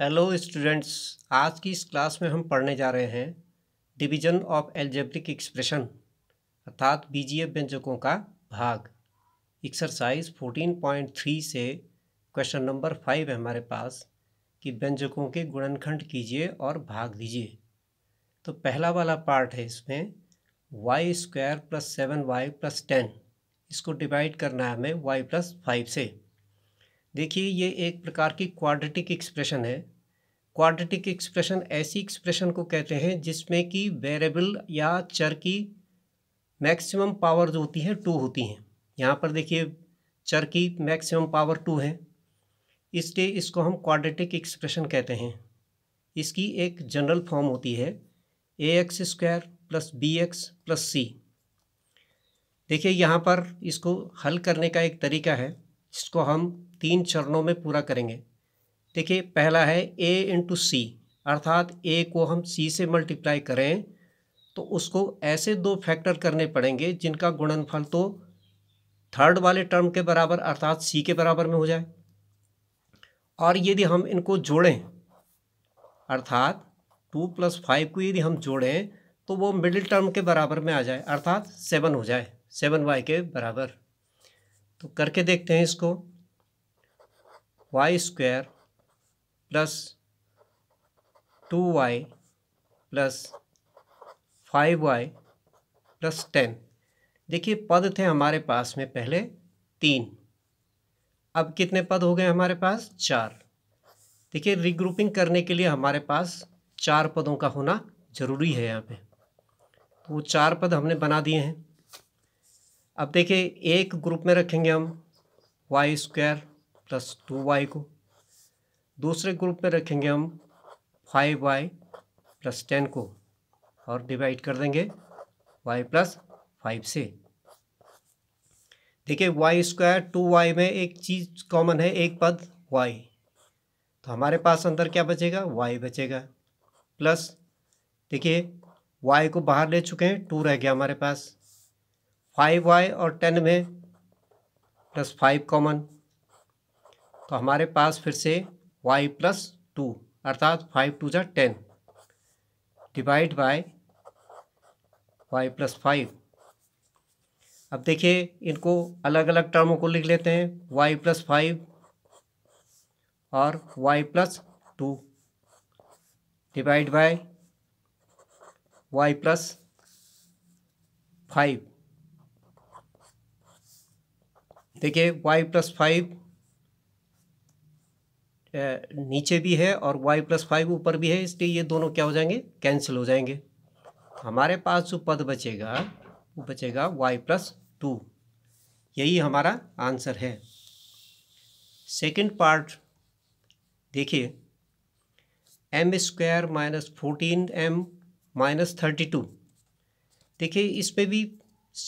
hello students आज की इस क्लास में हम पढ़ने जा रहे हैं डिवीजन ऑफ एल्जेब्रिक एक्सप्रेशन अर्थात बीजीएफ व्यंजकों का भाग एक्सरसाइज 14.3 से क्वेश्चन नंबर फाइव है हमारे पास कि व्यंजकों के गुणनखंड कीजिए और भाग दीजिए तो पहला वाला पार्ट है इसमें Y square plus seven Y plus ten इसको डिवाइड करना है हमें वाई प्लस फाइव से देखिए ये एक प्रकार की क्वाड्रेटिक एक्सप्रेशन है क्वाड्रेटिक एक्सप्रेशन ऐसी एक्सप्रेशन को कहते हैं जिसमें कि वेरिएबल या चर की मैक्सिमम पावर जो होती है टू होती हैं यहाँ पर देखिए चर की मैक्सिमम पावर टू है इसलिए इसको हम क्वाड्रेटिक एक्सप्रेशन कहते हैं इसकी एक जनरल फॉर्म होती है A X square plus B X plus C देखिए यहाँ पर इसको हल करने का एक तरीका है जिसको हम तीन चरणों में पूरा करेंगे देखिए पहला है ए इंटू सी अर्थात ए को हम सी से मल्टीप्लाई करें तो उसको ऐसे दो फैक्टर करने पड़ेंगे जिनका गुणनफल तो थर्ड वाले टर्म के बराबर अर्थात सी के बराबर में हो जाए और यदि हम इनको जोड़ें अर्थात टू प्लस फाइव को यदि हम जोड़ें तो वो मिडिल टर्म के बराबर में आ जाए अर्थात सेवन हो जाए सेवन वाई के बराबर तो करके देखते हैं इसको Y square plus two Y plus five Y plus ten देखिए पद थे हमारे पास में पहले तीन अब कितने पद हो गए हमारे पास चार देखिए रिग्रुपिंग करने के लिए हमारे पास चार पदों का होना ज़रूरी है यहाँ पे तो वो चार पद हमने बना दिए हैं अब देखिए एक ग्रुप में रखेंगे हम Y square plus two Y को दूसरे ग्रुप में रखेंगे हम फाइव वाई प्लस टेन को और डिवाइड कर देंगे वाई प्लस फाइव से देखिए वाई स्क्वायर टू वाई में एक चीज़ कॉमन है एक पद वाई तो हमारे पास अंदर क्या बचेगा वाई बचेगा प्लस देखिए वाई को बाहर ले चुके हैं टू रह गया हमारे पास फाइव वाई और टेन में प्लस फाइव कॉमन तो हमारे पास फिर से वाई प्लस टू अर्थात फाइव टू जै ten divide by Y plus five अब देखिए इनको अलग अलग टर्मों को लिख लेते हैं वाई प्लस फाइव और Y plus two divide by Y plus five देखिए वाई प्लस फाइव नीचे भी है और वाई प्लस फाइव ऊपर भी है इसलिए ये दोनों क्या हो जाएंगे कैंसिल हो जाएंगे हमारे पास जो पद बचेगा वो बचेगा वाई प्लस टू यही हमारा आंसर है सेकंड पार्ट देखिए M square minus fourteen M minus thirty two देखिए इस पर भी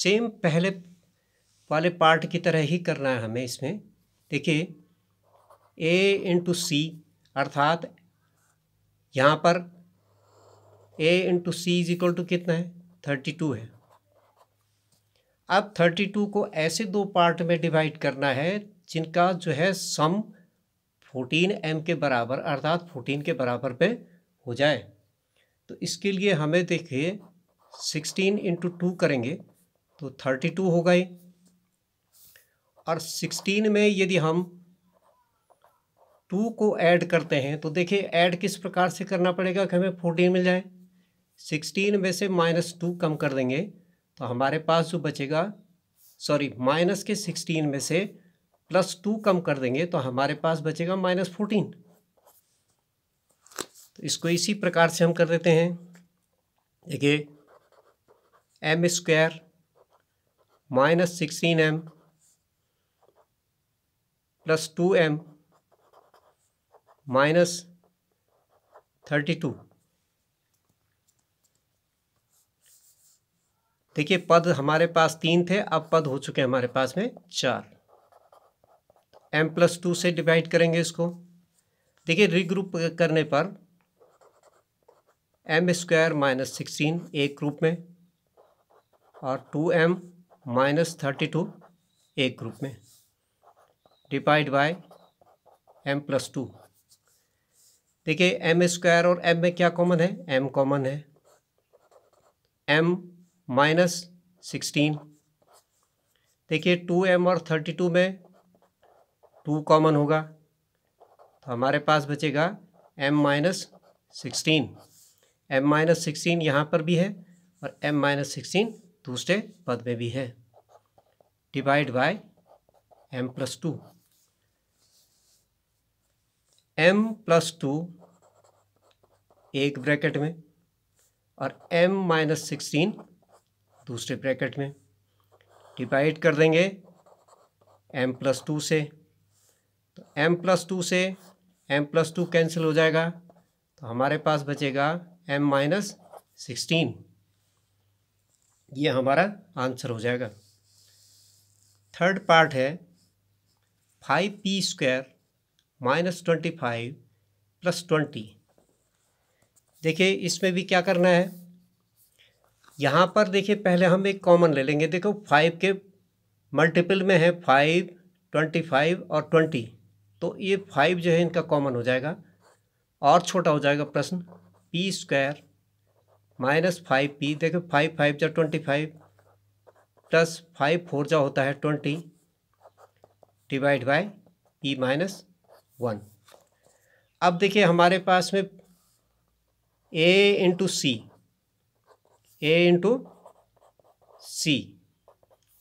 सेम पहले वाले पार्ट की तरह ही करना है हमें इसमें देखिए ए इंटू सी अर्थात यहाँ पर A into C is equal to कितना है थर्टी टू है अब थर्टी टू को ऐसे दो पार्ट में डिवाइड करना है जिनका जो है सम फोर्टीन एम के बराबर अर्थात फोर्टीन के बराबर पे हो जाए तो इसके लिए हमें देखिए सिक्सटीन इंटू टू करेंगे तो थर्टी टू होगा ही और सिक्सटीन में यदि हम टू को ऐड करते हैं तो देखिए ऐड किस प्रकार से करना पड़ेगा कि हमें फोर्टीन मिल जाए सिक्सटीन में से माइनस टू कम कर देंगे तो हमारे पास जो बचेगा सॉरी माइनस के सिक्सटीन में से प्लस टू कम कर देंगे तो हमारे पास बचेगा माइनस फोर्टीन तो इसको इसी प्रकार से हम कर देते हैं देखिए M square minus sixteen M plus two M minus thirty two देखिए पद हमारे पास तीन थे अब पद हो चुके हैं हमारे पास में चार एम प्लस टू से डिवाइड करेंगे इसको देखिए रिग्रुप करने पर एम स्क्वायर माइनस सिक्सटीन एक ग्रुप में और two M minus thirty two एक ग्रुप में divide by M plus two देखिए एम स्क्वायर और एम में क्या कॉमन है एम कॉमन है एम माइनस सिक्सटीन देखिए टू एम और थर्टी टू में टू कॉमन होगा तो हमारे पास बचेगा M minus sixteen M minus sixteen यहाँ पर भी है और एम माइनस सिक्सटीन दूसरे पद में भी है divide by M plus two M plus two एक ब्रैकेट में और एम माइनस सिक्सटीन दूसरे ब्रैकेट में डिवाइड कर देंगे एम प्लस टू से तो एम प्लस टू से एम प्लस टू कैंसिल हो जाएगा तो हमारे पास बचेगा एम माइनस सिक्सटीन ये हमारा आंसर हो जाएगा थर्ड पार्ट है five P square minus twenty five plus twenty देखिए इसमें भी क्या करना है यहाँ पर देखिए पहले हम एक कॉमन ले लेंगे देखो फाइव के मल्टीपल में है फाइव ट्वेंटी फाइव और ट्वेंटी तो ये फाइव जो है इनका कॉमन हो जाएगा और छोटा हो जाएगा प्रश्न P square minus five P देखो फाइव फाइव जा twenty five plus five four जा होता है twenty divide by P minus one अब देखिए हमारे पास में ए इंटू सी ए इंटू सी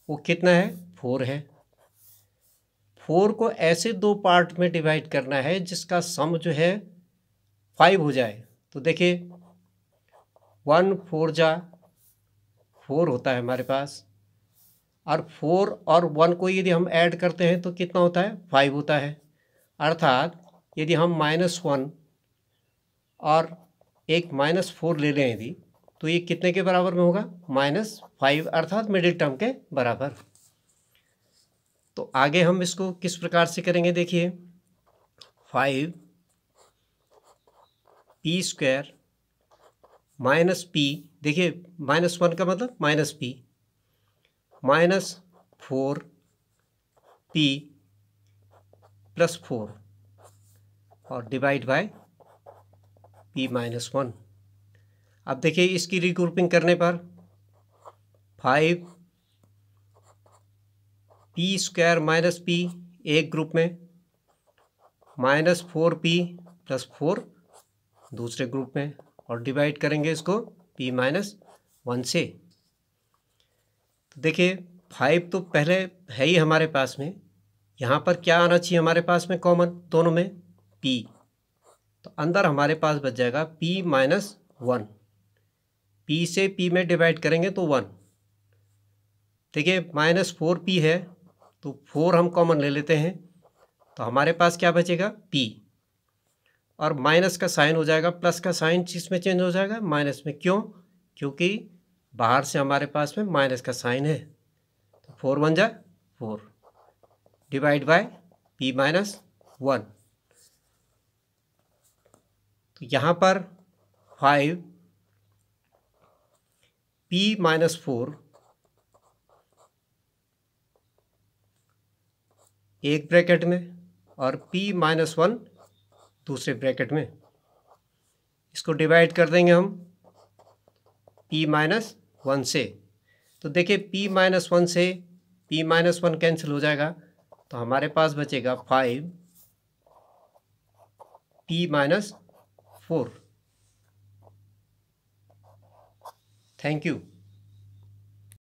वो कितना है फोर है फोर को ऐसे दो पार्ट में डिवाइड करना है जिसका सम जो है फाइव हो जाए तो देखिए वन फोर जा फोर होता है हमारे पास और फोर और वन को यदि हम ऐड करते हैं तो कितना होता है फाइव होता है अर्थात यदि हम माइनस वन और एक माइनस फोर ले लें यदि तो ये कितने के बराबर में होगा माइनस फाइव अर्थात मिडिल टर्म के बराबर तो आगे हम इसको किस प्रकार से करेंगे देखिए five P square minus P देखिए माइनस वन का मतलब minus P minus four P plus four और divide by P minus one अब देखिए इसकी रिग्रुपिंग करने पर five P square minus P एक ग्रुप में minus four P plus four दूसरे ग्रुप में और डिवाइड करेंगे इसको पी माइनस वन से तो देखिए फाइव तो पहले है ही हमारे पास में यहाँ पर क्या आना चाहिए हमारे पास में कॉमन दोनों में पी तो अंदर हमारे पास बच जाएगा पी माइनस वन पी से पी में डिवाइड करेंगे तो वन देखिए माइनस फोर पी है तो फोर हम कॉमन ले लेते हैं तो हमारे पास क्या बचेगा पी और माइनस का साइन हो जाएगा प्लस का साइन में चेंज हो जाएगा माइनस में क्यों क्योंकि बाहर से हमारे पास में माइनस का साइन है तो फोर बन जाए four divide by P minus one तो यहाँ पर फाइव पी माइनस फोर एक ब्रैकेट में और p माइनस वन दूसरे ब्रैकेट में इसको डिवाइड कर देंगे हम p माइनस वन से तो देखिए p माइनस वन से p माइनस वन कैंसिल हो जाएगा तो हमारे पास बचेगा five P minus four thank you